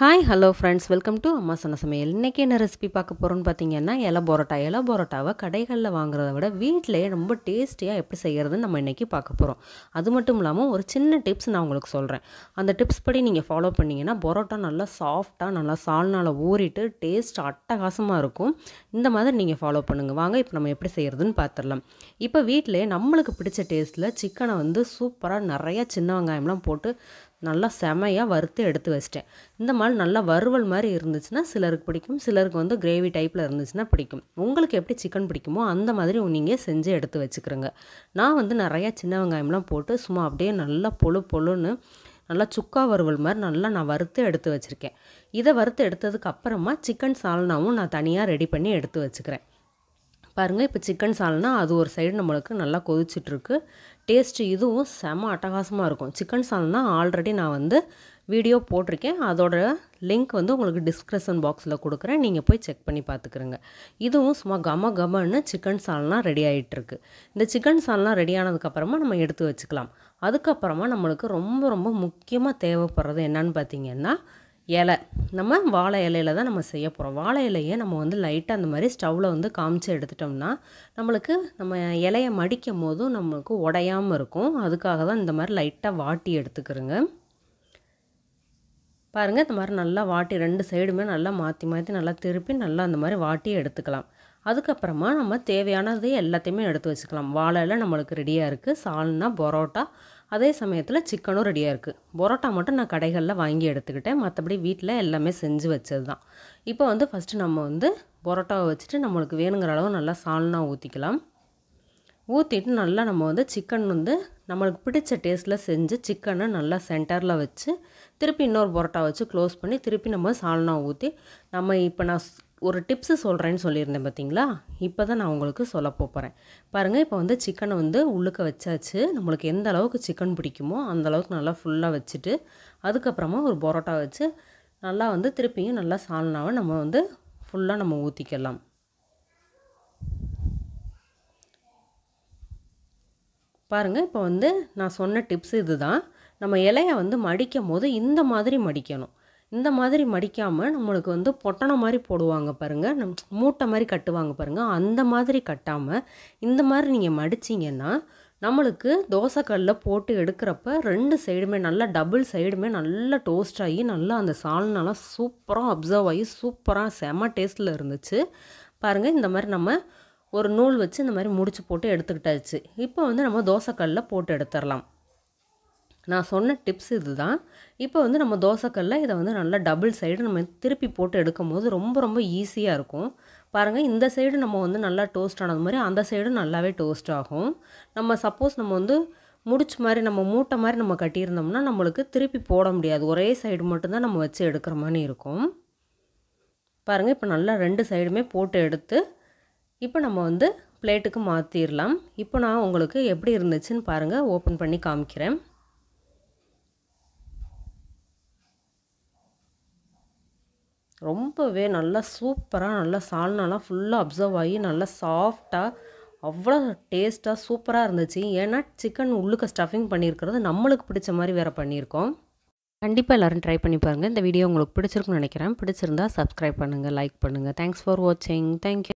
hi hello friends welcome to அம்மா சொன்ன சமையல் இன்றைக்கி என்ன ரெசிபி பார்க்க போகிறோன்னு பார்த்தீங்கன்னா இலை பரோட்டா இலை பரோட்டாவை கடைகளில் வாங்குறத விட வீட்டிலேயே ரொம்ப டேஸ்டியாக எப்படி செய்கிறதுன்னு நம்ம இன்றைக்கி பார்க்க போகிறோம் அது மட்டும் இல்லாமல் ஒரு சின்ன டிப்ஸ் நான் உங்களுக்கு சொல்கிறேன் அந்த டிப்ஸ் படி நீங்கள் ஃபாலோ பண்ணிங்கன்னா பரோட்டா நல்லா சாஃப்டாக நல்லா சால்னால் ஊறிட்டு டேஸ்ட் அட்டகாசமாக இருக்கும் இந்த மாதிரி நீங்கள் ஃபாலோ பண்ணுங்கள் வாங்க இப்போ நம்ம எப்படி செய்கிறதுன்னு பார்த்துடலாம் இப்போ வீட்டிலே நம்மளுக்கு பிடிச்ச டேஸ்ட்டில் சிக்கனை வந்து சூப்பராக நிறையா சின்ன வெங்காயம்லாம் போட்டு நல்லா செமையாக வறுத்து எடுத்து வச்சிட்டேன் இந்த மாதிரி நல்லா வறுவல் மாதிரி இருந்துச்சுன்னா சிலருக்கு பிடிக்கும் சிலருக்கு வந்து கிரேவி டைப்பில் இருந்துச்சுன்னா பிடிக்கும் உங்களுக்கு எப்படி சிக்கன் பிடிக்குமோ அந்த மாதிரி நீங்கள் செஞ்சு எடுத்து வச்சுக்கிறோங்க நான் வந்து நிறையா சின்ன வெங்காயம்லாம் போட்டு சும்மா அப்படியே நல்லா பொழு பொழுன்னு நல்லா சுக்கா வறுவல் மாதிரி நல்லா நான் வறுத்து எடுத்து வச்சுருக்கேன் இதை வறுத்து எடுத்ததுக்கப்புறமா சிக்கன் சால்னாவும் நான் தனியாக ரெடி பண்ணி எடுத்து வச்சுக்கிறேன் பாருங்கள் இப்போ சிக்கன் சால்னா அது ஒரு சைடு நம்மளுக்கு நல்லா கொதிச்சிட்ருக்கு டேஸ்ட்டு இதுவும் செம அட்டகாசமாக இருக்கும் சிக்கன் சால்னா ஆல்ரெடி நான் வந்து வீடியோ போட்டிருக்கேன் அதோட லிங்க் வந்து உங்களுக்கு டிஸ்கிரிப்ஷன் பாக்ஸில் கொடுக்குறேன் நீங்கள் போய் செக் பண்ணி பார்த்துக்குறங்க இதுவும் சும்மா கம கமன்னு சிக்கன் சால்னா ரெடி ஆகிட்டுருக்கு இந்த சிக்கன் சால்னா ரெடி ஆனதுக்கப்புறமா நம்ம எடுத்து வச்சுக்கலாம் அதுக்கப்புறமா நம்மளுக்கு ரொம்ப ரொம்ப முக்கியமாக தேவைப்படுறது என்னன்னு பார்த்தீங்கன்னா இலை நம்ம வாழை இலையில தான் நம்ம செய்ய போகிறோம் வாழை இலையை நம்ம வந்து லைட்டாக அந்த மாதிரி ஸ்டவ்வில் வந்து காமிச்சு எடுத்துட்டோம்னா நம்மளுக்கு நம்ம இலையை மடிக்கும் போதும் நம்மளுக்கு உடையாமல் இருக்கும் அதுக்காக தான் இந்த மாதிரி லைட்டாக வாட்டி எடுத்துக்கிறோங்க பாருங்கள் இந்த மாதிரி நல்லா வாட்டி ரெண்டு சைடுமே நல்லா மாற்றி மாற்றி நல்லா திருப்பி நல்லா அந்த மாதிரி வாட்டி எடுத்துக்கலாம் அதுக்கப்புறமா நம்ம தேவையானது எல்லாத்தையுமே எடுத்து வச்சுக்கலாம் வாழையில் நம்மளுக்கு ரெடியாக இருக்குது சால்னா பரோட்டா அதே சமயத்தில் சிக்கனும் ரெடியாக இருக்குது பரோட்டா மட்டும் நான் கடைகளில் வாங்கி எடுத்துக்கிட்டேன் மற்றபடி வீட்டில் எல்லாமே செஞ்சு வச்சது தான் இப்போ வந்து ஃபஸ்ட்டு நம்ம வந்து பரோட்டாவை வச்சுட்டு நம்மளுக்கு வேணுங்கிற அளவு நல்லா சால்னா ஊற்றிக்கலாம் ஊற்றிட்டு நல்லா நம்ம வந்து சிக்கன் வந்து நம்மளுக்கு பிடிச்ச டேஸ்ட்டில் செஞ்சு சிக்கனை நல்லா சென்டரில் வச்சு திருப்பி இன்னொரு பரோட்டா வச்சு க்ளோஸ் பண்ணி திருப்பி நம்ம சால்னா ஊற்றி நம்ம இப்போ நான் ஒரு டிப்ஸு சொல்கிறேன்னு சொல்லியிருந்தேன் பார்த்தீங்களா இப்போ தான் நான் உங்களுக்கு சொல்ல போகிறேன் பாருங்கள் இப்போ வந்து சிக்கனை வந்து உள்ளுக்க வச்சாச்சு நம்மளுக்கு எந்த அளவுக்கு சிக்கன் பிடிக்குமோ அந்த அளவுக்கு நல்லா ஃபுல்லாக வச்சுட்டு அதுக்கப்புறமா ஒரு பரோட்டா வச்சு நல்லா வந்து திருப்பியும் நல்லா சால்னாவை நம்ம வந்து ஃபுல்லாக நம்ம ஊற்றிக்கலாம் பாருங்கள் இப்போ வந்து நான் சொன்ன டிப்ஸ் இது தான் நம்ம இலையை வந்து மடிக்கும் போது இந்த மாதிரி மடிக்கணும் இந்த மாதிரி மடிக்காமல் நம்மளுக்கு வந்து பொட்டணம் மாதிரி போடுவாங்க பாருங்கள் நம் மூட்டை மாதிரி கட்டுவாங்க பாருங்கள் அந்த மாதிரி கட்டாமல் இந்த மாதிரி நீங்கள் மடிச்சிங்கன்னா நம்மளுக்கு தோசைக்கல்லில் போட்டு எடுக்கிறப்ப ரெண்டு சைடுமே நல்லா டபுள் சைடுமே நல்லா டோஸ்ட் ஆகி நல்லா அந்த சால்னாலாம் சூப்பராக அப்சர்வ் ஆகி சூப்பராக செம டேஸ்ட்டில் இருந்துச்சு பாருங்கள் இந்த மாதிரி நம்ம ஒரு நூல் வச்சு இந்த மாதிரி முடிச்சு போட்டு எடுத்துக்கிட்டாச்சு இப்போ வந்து நம்ம தோசைக்கல்லில் போட்டு எடுத்துடலாம் நான் சொன்ன டிப்ஸ் இது தான் இப்போ வந்து நம்ம தோசைக்கல்லில் இதை வந்து நல்லா டபுள் சைடு நம்ம திருப்பி போட்டு எடுக்கும் போது ரொம்ப ரொம்ப ஈஸியாக இருக்கும் பாருங்கள் இந்த சைடு நம்ம வந்து நல்லா டோஸ்ட் ஆனது மாதிரி அந்த சைடும் நல்லாவே டோஸ்ட் ஆகும் நம்ம சப்போஸ் நம்ம வந்து முடிச்சு மாதிரி நம்ம மூட்டை மாதிரி நம்ம கட்டியிருந்தோம்னா நம்மளுக்கு திருப்பி போட முடியாது ஒரே சைடு மட்டும்தான் நம்ம வச்சு எடுக்கிற மாதிரி இருக்கும் பாருங்கள் இப்போ நல்லா ரெண்டு சைடுமே போட்டு எடுத்து இப்போ நம்ம வந்து பிளேட்டுக்கு மாற்றிடலாம் இப்போ நான் உங்களுக்கு எப்படி இருந்துச்சுன்னு பாருங்கள் ஓப்பன் பண்ணி காமிக்கிறேன் ரொம்பவே நல்லா சூப்பராக நல்லா சால்னாலாம் ஃபுல்லாக அப்சர்வ் ஆகி நல்லா சாஃப்டாக அவ்வளோ டேஸ்ட்டாக சூப்பராக இருந்துச்சு ஏன்னா சிக்கன் உள்ளுக்க ஸ்டஃபிங் பண்ணியிருக்கிறது நம்மளுக்கு பிடிச்ச மாதிரி வேறு பண்ணியிருக்கோம் கண்டிப்பாக எல்லோரும் ட்ரை பண்ணி பாருங்கள் இந்த வீடியோ உங்களுக்கு பிடிச்சிருக்குன்னு நினைக்கிறேன் பிடிச்சிருந்தா சப்ஸ்கிரைப் பண்ணுங்கள் லைக் பண்ணுங்கள் தேங்க்ஸ் ஃபார் வாட்சிங் தேங்க்யூ